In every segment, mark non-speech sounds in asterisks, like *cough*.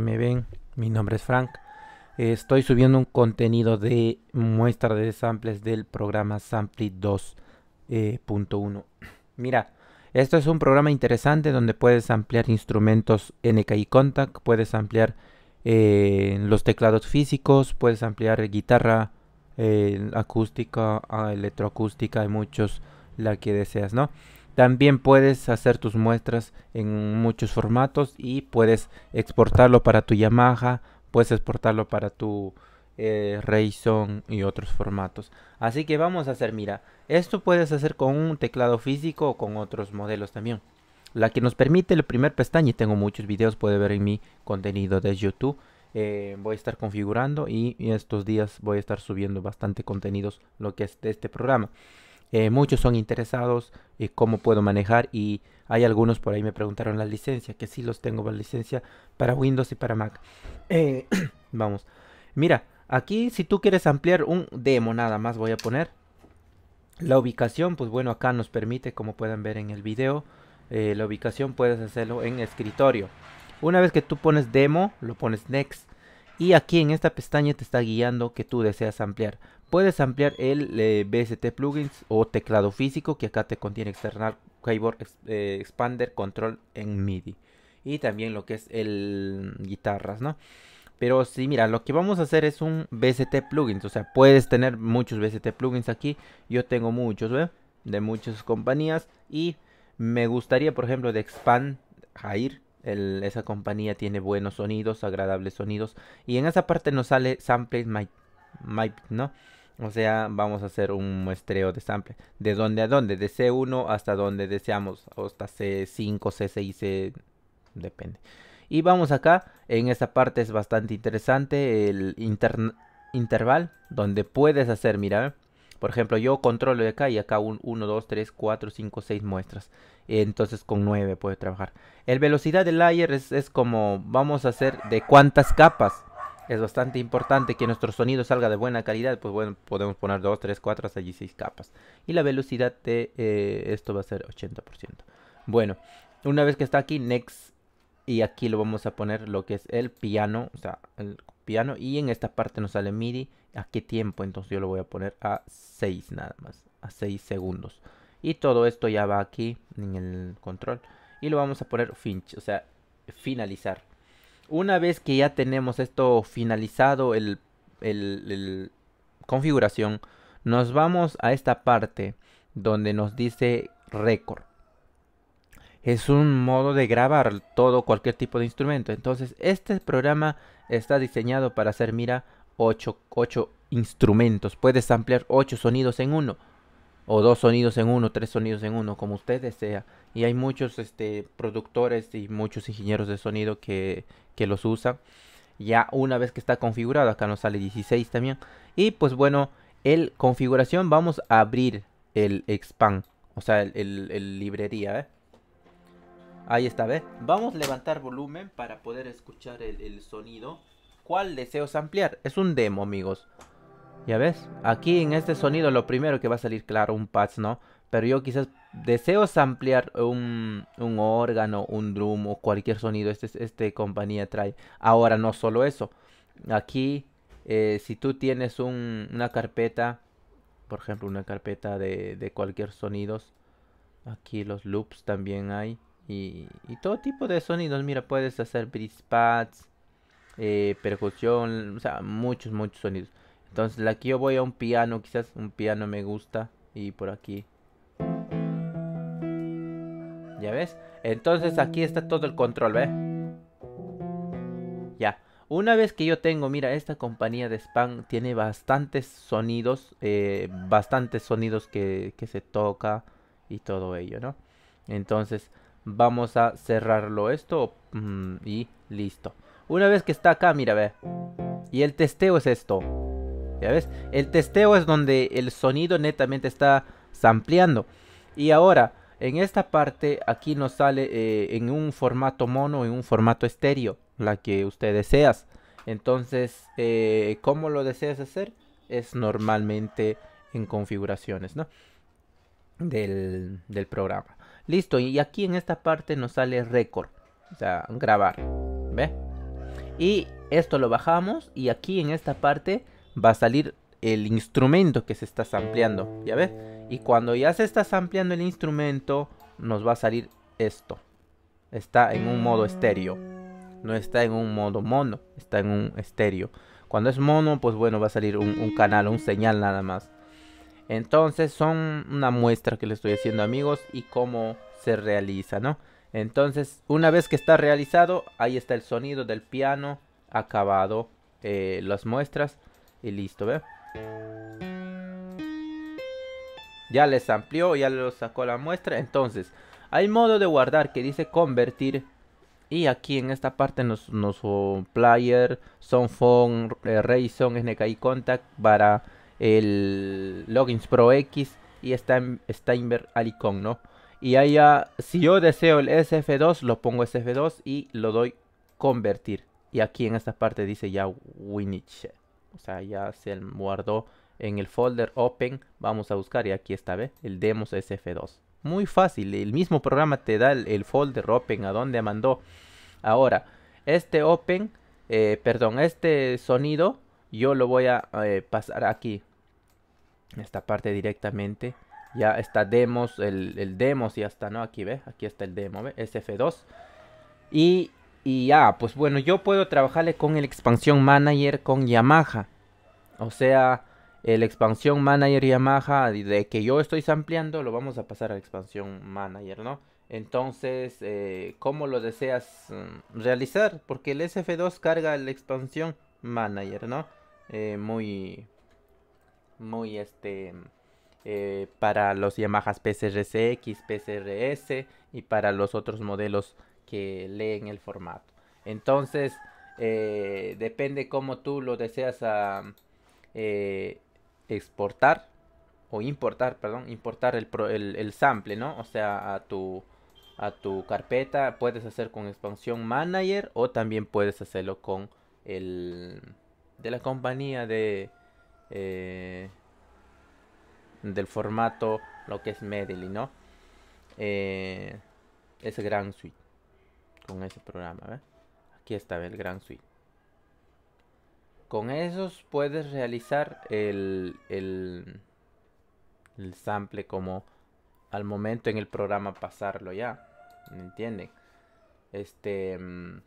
me ven, mi nombre es Frank. Estoy subiendo un contenido de muestra de samples del programa Sample 2.1. Mira, esto es un programa interesante donde puedes ampliar instrumentos NKI Contact, puedes ampliar eh, los teclados físicos, puedes ampliar guitarra eh, acústica, electroacústica y muchos la que deseas, ¿no? También puedes hacer tus muestras en muchos formatos y puedes exportarlo para tu Yamaha, puedes exportarlo para tu eh, y otros formatos. Así que vamos a hacer, mira, esto puedes hacer con un teclado físico o con otros modelos también. La que nos permite el primer pestaña, y tengo muchos videos, puede ver en mi contenido de YouTube. Eh, voy a estar configurando y, estos días voy a estar subiendo bastante contenidos lo que es de este programa. Eh, muchos son interesados en cómo puedo manejar y hay algunos por ahí me preguntaron la licencia, que si los tengo la licencia para Windows y para Mac. Eh, *coughs* *coughs* vamos, mira, aquí si tú quieres ampliar un demo nada más voy a poner. La ubicación, pues bueno, acá nos permite, como pueden ver en el video, eh, la ubicación puedes hacerlo en escritorio. Una vez que tú pones demo, lo pones next. Y aquí en esta pestaña te está guiando que tú deseas ampliar. Puedes ampliar el eh, BST plugins o teclado físico que acá te contiene external keyboard eh, expander control en MIDI y también lo que es el guitarras, ¿no? Pero sí, mira, lo que vamos a hacer es un BST plugins, o sea, puedes tener muchos BST plugins aquí. Yo tengo muchos, ¿ve? De muchas compañías y me gustaría, por ejemplo, de Expand Jair, esa compañía tiene buenos sonidos, agradables sonidos. Y en esa parte nos sale Sample My, My ¿no? O sea, vamos a hacer un muestreo de sample ¿De dónde a dónde? De C1 hasta donde deseamos. hasta C5, C6, C... Depende. Y vamos acá. En esta parte es bastante interesante. El intervalo interval. Donde puedes hacer, mira. Por ejemplo, yo controlo de acá y acá 1, 2, 3, 4, 5, 6 muestras. Entonces con 9 puedo trabajar. El velocidad del layer es como vamos a hacer de cuántas capas es bastante importante que nuestro sonido salga de buena calidad, pues bueno, podemos poner 2, 3, 4 hasta 6 capas. Y la velocidad de eh, esto va a ser 80%. Bueno, una vez que está aquí, next, y aquí lo vamos a poner lo que es el piano, o sea, el piano, y en esta parte nos sale MIDI, ¿a qué tiempo? Entonces yo lo voy a poner a 6 nada más, a 6 segundos. Y todo esto ya va aquí en el control. Y lo vamos a poner finch, o sea, finalizar. Una vez que ya tenemos esto finalizado, el, configuración, nos vamos a esta parte donde nos dice récord. Es un modo de grabar todo cualquier tipo de instrumento. Entonces, este programa está diseñado para hacer, mira, 8, 8 instrumentos. Puedes ampliar 8 sonidos en uno o dos sonidos en uno, tres sonidos en uno, como usted desea. Y hay muchos este, productores y muchos ingenieros de sonido que, los usan. Ya una vez que está configurado, acá nos sale 16 también. Y pues bueno, el configuración vamos a abrir el expand, o sea, el, librería. ¿eh? Ahí está, ¿ves? Vamos a levantar volumen para poder escuchar el, el sonido. ¿Cuál deseos ampliar? Es un demo, amigos. Ya ves, aquí en este sonido lo primero que va a salir claro un PADS, ¿no? Pero yo quizás deseo ampliar un, un, órgano, un drum o cualquier sonido este, este compañía trae. Ahora no solo eso. Aquí, eh, si tú tienes una carpeta, por ejemplo, una carpeta de, cualquier sonidos. Aquí los loops también hay. Y, todo tipo de sonidos. Mira, puedes hacer bridge pads, eh, percusión, o sea, muchos, muchos sonidos. Entonces aquí yo voy a un piano, quizás un piano me gusta. Y por aquí. ¿Ya ves? Entonces aquí está todo el control, ¿ves? ¿eh? Ya. Una vez que yo tengo, mira, esta compañía de spam tiene bastantes sonidos, eh, bastantes sonidos que, que se toca y todo ello, ¿no? Entonces vamos a cerrarlo esto mm, y listo. Una vez que está acá, mira, ve. Y el testeo es esto. El testeo es donde el sonido netamente está ampliando Y ahora, en esta parte, aquí nos sale eh, en un formato mono, en un formato estéreo, la que usted deseas. Entonces, eh, ¿cómo lo deseas hacer? Es normalmente en configuraciones, Del, del programa. Listo, y aquí en esta parte nos sale récord, o sea, grabar, ¿ve? Y esto lo bajamos y aquí en esta parte va a salir el instrumento que se está ampliando, ¿ya ves? Y cuando ya se está ampliando el instrumento, nos va a salir esto. Está en un modo estéreo, no está en un modo mono, está en un estéreo. Cuando es mono, pues bueno, va a salir un, canal, un señal nada más. Entonces son una muestra que le estoy haciendo amigos y cómo se realiza, ¿no? Entonces, una vez que está realizado, ahí está el sonido del piano acabado, eh, las muestras. Y listo, ¿ve? Ya les amplió, ya lo sacó la muestra. Entonces, hay modo de guardar que dice convertir. Y aquí en esta parte nos, nos player, Soundphone, eh, Rayson, y Contact para el Logins Pro X y está Steinberg Alicon, ¿no? Y allá, si yo deseo el SF2, lo pongo SF2 y lo doy convertir. Y aquí en esta parte dice ya Winich o sea ya se guardó en el folder open vamos a buscar y aquí está vez el demos sf2 muy fácil el mismo programa te da el, folder open a donde mandó ahora este open eh, perdón este sonido yo lo voy a eh, pasar aquí en esta parte directamente ya está demos el, el demos y hasta no aquí ve aquí está el demo sf2 y y ya, ah, pues bueno, yo puedo trabajarle con el expansión manager con Yamaha. O sea, el expansión manager Yamaha de que yo estoy ampliando lo vamos a pasar al expansión manager, ¿no? Entonces, eh, ¿cómo lo deseas mm, realizar? Porque el SF2 carga el expansión manager, ¿no? Eh, muy, muy este, eh, para los Yamaha PCRCX, PCRS y para los otros modelos leen el formato. Entonces, eh, depende cómo tú lo deseas ah, eh, exportar o importar, perdón, importar el, el, el, sample, ¿no? O sea, a tu, a tu carpeta puedes hacer con expansión manager o también puedes hacerlo con el de la compañía de eh, del formato lo que es Medley, ¿no? es Grand Suite con ese programa. Aquí está el Grand Suite. Con esos puedes realizar el, el, el sample como al momento en el programa pasarlo ya. ¿Me entienden? Este. Mm,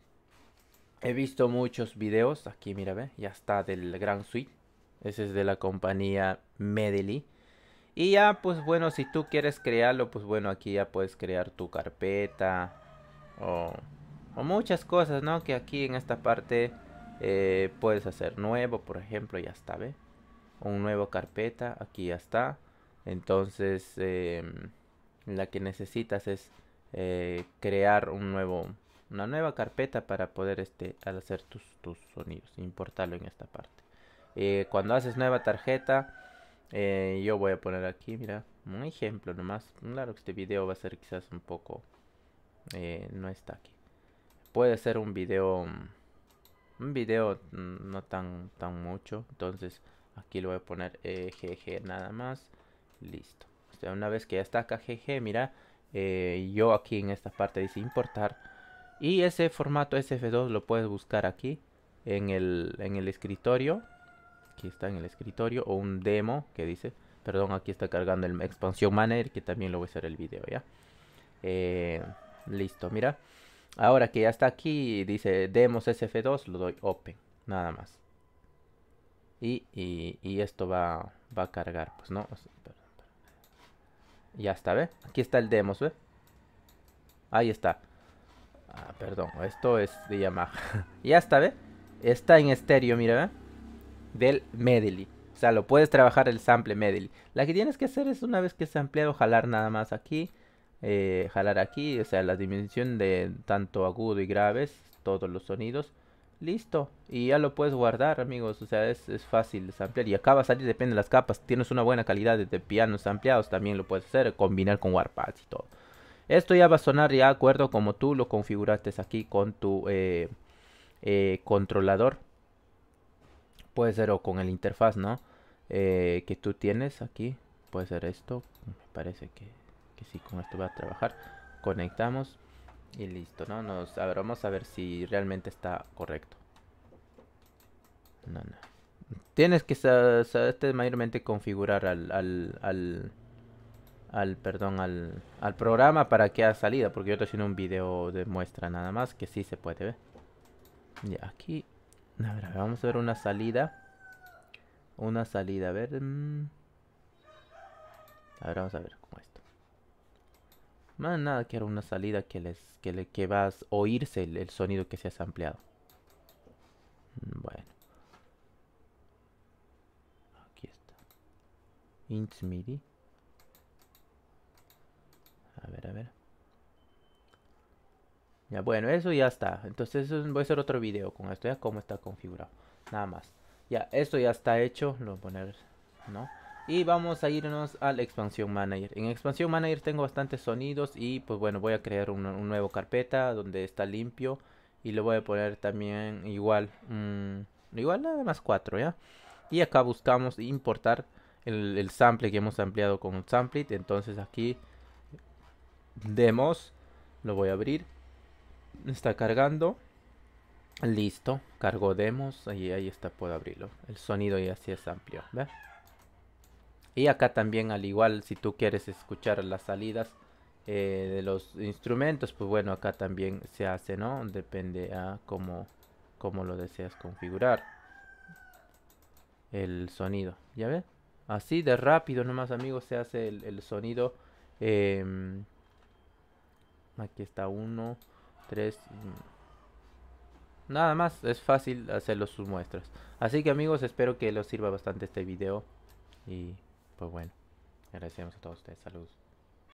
he visto muchos videos. Aquí, mira, ve. Ya está del Grand Suite. Ese es de la compañía Medley. Y ya, pues bueno, si tú quieres crearlo, pues bueno, aquí ya puedes crear tu carpeta o, muchas cosas, ¿no? Que aquí en esta parte eh, puedes hacer nuevo, por ejemplo, ya está, ¿ve? Un nuevo carpeta, aquí ya está. Entonces, em, la que necesitas es eh, crear un nuevo, una nueva carpeta para poder este, hacer tus, tus sonidos, importarlo en esta parte. Eh, cuando haces nueva tarjeta, yo voy a poner aquí, mira, un ejemplo nomás. Claro que este video va a ser quizás un poco eh, no está aquí. Puede ser un video, mm, un video mm, no tan, tan mucho. Entonces aquí lo voy a poner eh, GG nada más. Listo. O sea, una vez que ya está acá GG, mira, eh, yo aquí en esta parte dice importar. Y ese formato SF2 lo puedes buscar aquí en el, en el escritorio. Aquí está en el escritorio o un demo que dice. Perdón, aquí está cargando el expansión manager que también lo voy a hacer el video, ¿ya? Eh, Listo, mira. Ahora que ya está aquí, dice demos sf2, lo doy open, nada más. Y, esto va, va, a cargar, pues no. Ya está, ¿ve? Aquí está el demos, ¿ve? Ahí está. Ah, perdón, esto es de Yamaha. *laughs* ya está, ¿ve? Está en estéreo, mira, ¿ve? Del Medley. O sea, lo puedes trabajar el sample Medley. La que tienes que hacer es una vez que se ha ampliado, jalar nada más aquí. Eh, jalar aquí, o sea, la dimensión de tanto agudo y graves, todos los sonidos. Listo, y ya lo puedes guardar, amigos. O sea, es, fácil de ampliar. Y acá va a salir, depende de las capas. Tienes una buena calidad de, pianos ampliados, también lo puedes hacer, combinar con warpads y todo. Esto ya va a sonar ya de acuerdo como tú lo configuraste aquí con tu eh, eh, controlador. Puede ser o con el interfaz, ¿no? que tú tienes aquí. Puede ser esto. Me parece que que sí con esto va a trabajar. Conectamos y listo, ¿no? Nos, a vamos a ver si realmente está correcto. No, no. Tienes que este, mayormente configurar al, al, al, perdón, al, al, programa para que haga salida, porque yo estoy haciendo un video de muestra nada más, que sí se puede ver. Y aquí, a ver, vamos a ver una salida. Una salida, a ver. Mm. A ver, vamos a ver cómo está. Más nada que era una salida que les que, le, que vas a oírse el, sonido que se ha ampliado. Mm, bueno. Aquí está. inch MIDI. A ver, a ver. Ya, bueno, eso ya está. Entonces voy a hacer otro video con esto, ya cómo está configurado. Nada más. Ya, esto ya está hecho. Lo voy a poner, ¿no? Y vamos a irnos al Expansión Manager. En Expansión Manager tengo bastantes sonidos y pues bueno, voy a crear un, nuevo carpeta donde está limpio. Y lo voy a poner también igual, mm, igual nada más cuatro, ¿ya? Y acá buscamos importar el, sample que hemos ampliado con un samplit. Entonces aquí demos, lo voy a abrir. Está cargando. Listo, cargo demos, ahí, ahí está, puedo abrirlo. El sonido ya sí es amplio, ¿ves? Y acá también al igual si tú quieres escuchar las salidas eh, de los instrumentos, pues bueno, acá también se hace, ¿no? Depende a cómo, cómo lo deseas configurar el sonido. ¿Ya ves? Así de rápido nomás, amigos, se hace el, sonido. Em, aquí está uno, tres... Mm, nada más, es fácil hacerlo sus muestras. Así que amigos, espero que les sirva bastante este video. Y pues bueno, agradecemos a todos ustedes. Saludos.